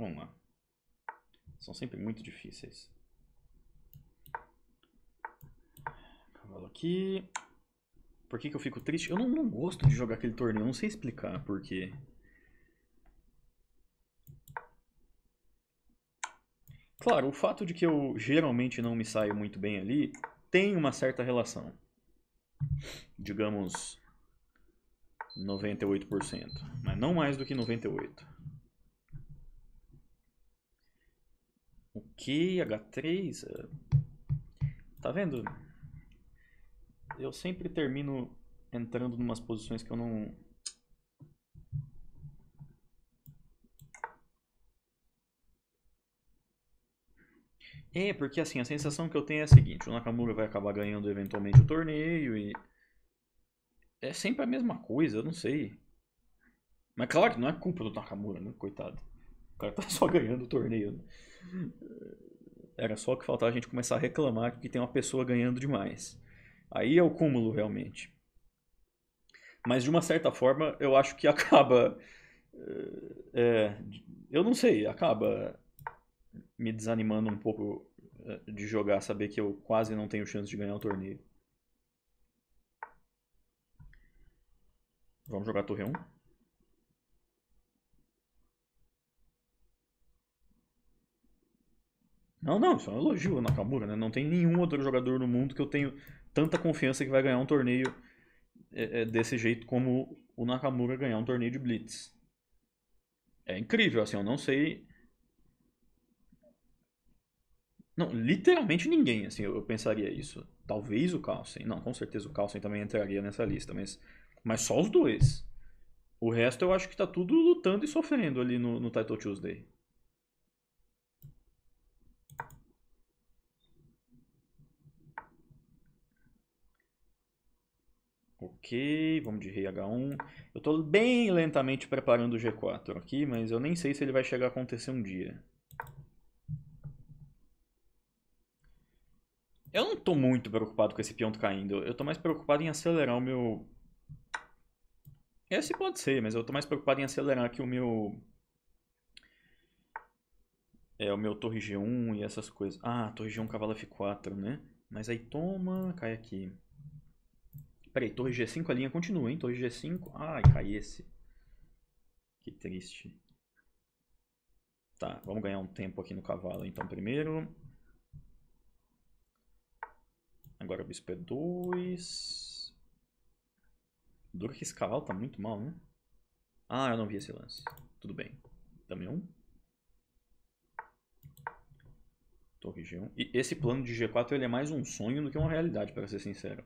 Vamos lá. São sempre muito difíceis. Cavalo aqui. Por que, que eu fico triste? Eu não, não gosto de jogar aquele torneio, não sei explicar por quê. Claro, o fato de que eu geralmente não me saio muito bem ali tem uma certa relação. Digamos 98%, mas não mais do que 98. Aqui, H3. É. Tá vendo? Eu sempre termino entrando em umas posições que eu não... É, porque assim, a sensação que eu tenho é a seguinte, o Nakamura vai acabar ganhando eventualmente o torneio e... É sempre a mesma coisa, eu não sei. Mas claro que não é culpa do Nakamura, né? Coitado. O cara tá só ganhando o torneio. Né? Era só que faltava a gente começar a reclamar que tem uma pessoa ganhando demais. Aí é o cúmulo, realmente. Mas, de uma certa forma, eu acho que acaba. Eh, é, eu não sei, acaba me desanimando um pouco eh, de jogar, saber que eu quase não tenho chance de ganhar o torneio. Vamos jogar torre 1. Não, não, isso é um elogio ao Nakamura, né? Não tem nenhum outro jogador no mundo que eu tenho tanta confiança que vai ganhar um torneio é, é, desse jeito como o Nakamura ganhar um torneio de Blitz. É incrível, assim, eu não sei. Não, literalmente ninguém, assim, eu, eu pensaria isso. Talvez o Carlsen. Não, com certeza o Carlsen também entraria nessa lista, mas, mas só os dois. O resto eu acho que tá tudo lutando e sofrendo ali no, no Title Tuesday. Ok, vamos de rei H1. Eu estou bem lentamente preparando o G4 aqui, mas eu nem sei se ele vai chegar a acontecer um dia. Eu não estou muito preocupado com esse peão caindo. Eu estou mais preocupado em acelerar o meu... Esse pode ser, mas eu estou mais preocupado em acelerar aqui o meu... É, o meu torre G1 e essas coisas. Ah, torre G1, cavalo F4, né? Mas aí toma, cai aqui. Peraí, torre G5 a linha continua, hein? Torre G5. Ai, cai esse. Que triste. Tá, vamos ganhar um tempo aqui no cavalo então primeiro. Agora bispo é 2 Duro que esse cavalo tá muito mal, né? Ah, eu não vi esse lance. Tudo bem. Dame 1. Um. Torre G1. E esse plano de G4 ele é mais um sonho do que uma realidade, para ser sincero.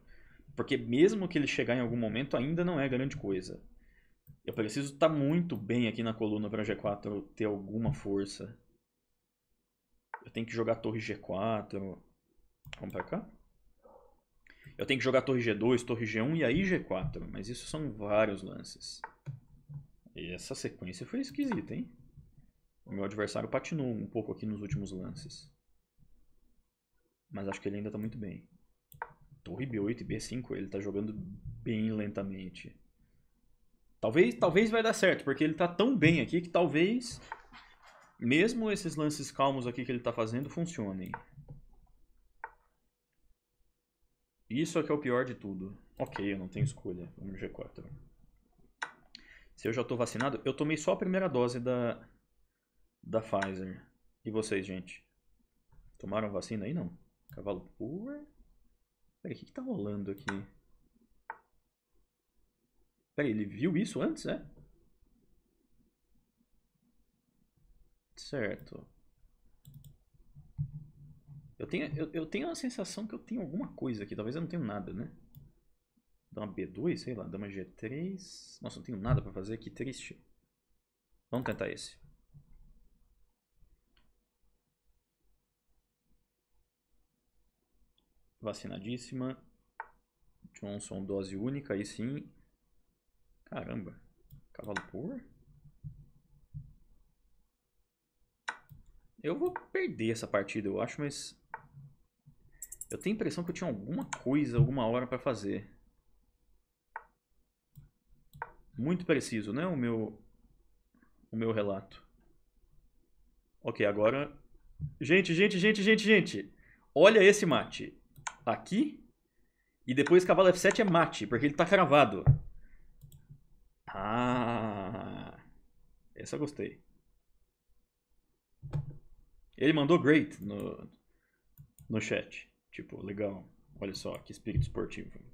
Porque mesmo que ele chegar em algum momento, ainda não é grande coisa. Eu preciso estar tá muito bem aqui na coluna para G4 ter alguma força. Eu tenho que jogar torre G4. Vamos para cá? Eu tenho que jogar torre G2, torre G1 e aí G4. Mas isso são vários lances. E essa sequência foi esquisita, hein? O meu adversário patinou um pouco aqui nos últimos lances. Mas acho que ele ainda está muito bem torre B8 e B5, ele tá jogando bem lentamente. Talvez, talvez vai dar certo, porque ele tá tão bem aqui que talvez mesmo esses lances calmos aqui que ele tá fazendo funcionem. Isso é que é o pior de tudo. Ok, eu não tenho escolha. Vamos G4. Se eu já tô vacinado, eu tomei só a primeira dose da, da Pfizer. E vocês, gente? Tomaram vacina aí? Não. Cavalo puro. Peraí, o que, que tá rolando aqui? Peraí, ele viu isso antes, é? Certo. Eu tenho, eu, eu tenho a sensação que eu tenho alguma coisa aqui. Talvez eu não tenha nada, né? Dá uma B2, sei lá. Dá uma G3. Nossa, não tenho nada pra fazer. aqui, triste. Vamos tentar esse. Vacinadíssima. Johnson, dose única, aí sim. Caramba. Cavalo por? Eu vou perder essa partida, eu acho, mas... Eu tenho a impressão que eu tinha alguma coisa, alguma hora pra fazer. Muito preciso, né? O meu... O meu relato. Ok, agora... Gente, gente, gente, gente, gente! Olha esse mate aqui. E depois cavalo F7 é mate, porque ele tá cravado. Ah. Essa eu gostei. Ele mandou great no, no chat. Tipo, legal. Olha só, que espírito esportivo.